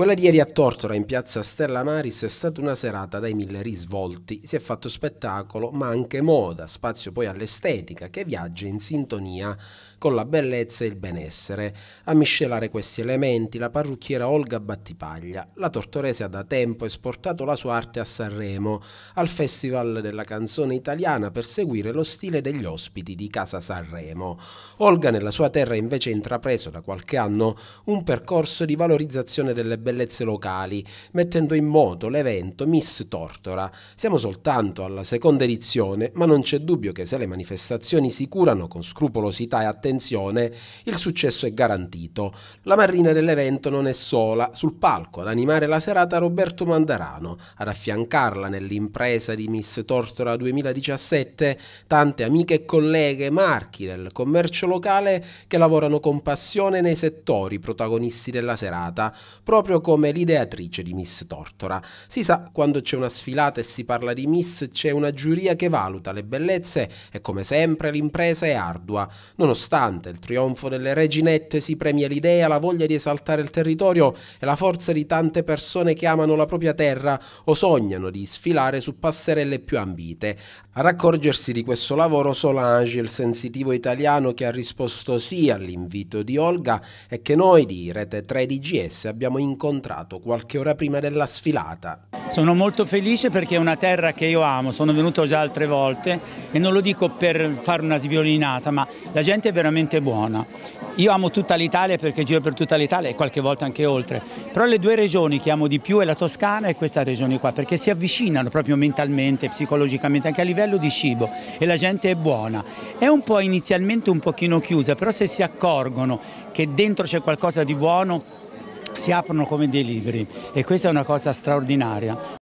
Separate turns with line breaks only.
Quella di ieri a Tortora in piazza Stella Maris è stata una serata dai mille risvolti. Si è fatto spettacolo ma anche moda, spazio poi all'estetica che viaggia in sintonia con la bellezza e il benessere. A miscelare questi elementi la parrucchiera Olga Battipaglia. La tortorese ha da tempo esportato la sua arte a Sanremo, al Festival della canzone italiana per seguire lo stile degli ospiti di Casa Sanremo. Olga nella sua terra invece ha intrapreso da qualche anno un percorso di valorizzazione delle bellezze bellezze locali, mettendo in moto l'evento Miss Tortora. Siamo soltanto alla seconda edizione, ma non c'è dubbio che se le manifestazioni si curano con scrupolosità e attenzione, il successo è garantito. La marrina dell'evento non è sola, sul palco ad animare la serata Roberto Mandarano, ad affiancarla nell'impresa di Miss Tortora 2017 tante amiche e colleghe marchi del commercio locale che lavorano con passione nei settori protagonisti della serata, proprio proprio come l'ideatrice di Miss Tortora. Si sa, quando c'è una sfilata e si parla di Miss, c'è una giuria che valuta le bellezze e come sempre l'impresa è ardua. Nonostante il trionfo delle reginette si premia l'idea, la voglia di esaltare il territorio e la forza di tante persone che amano la propria terra o sognano di sfilare su passerelle più ambite. A raccorgersi di questo lavoro Solange, il sensitivo italiano che ha risposto sì all'invito di Olga e che noi di Rete 3 DGS abbiamo incontrato incontrato qualche ora prima della sfilata.
Sono molto felice perché è una terra che io amo, sono venuto già altre volte e non lo dico per fare una sviolinata, ma la gente è veramente buona. Io amo tutta l'Italia perché giro per tutta l'Italia e qualche volta anche oltre, però le due regioni che amo di più è la Toscana e questa regione qua, perché si avvicinano proprio mentalmente, psicologicamente, anche a livello di cibo e la gente è buona. È un po' inizialmente un pochino chiusa, però se si accorgono che dentro c'è qualcosa di buono si aprono come dei libri e questa è una cosa straordinaria.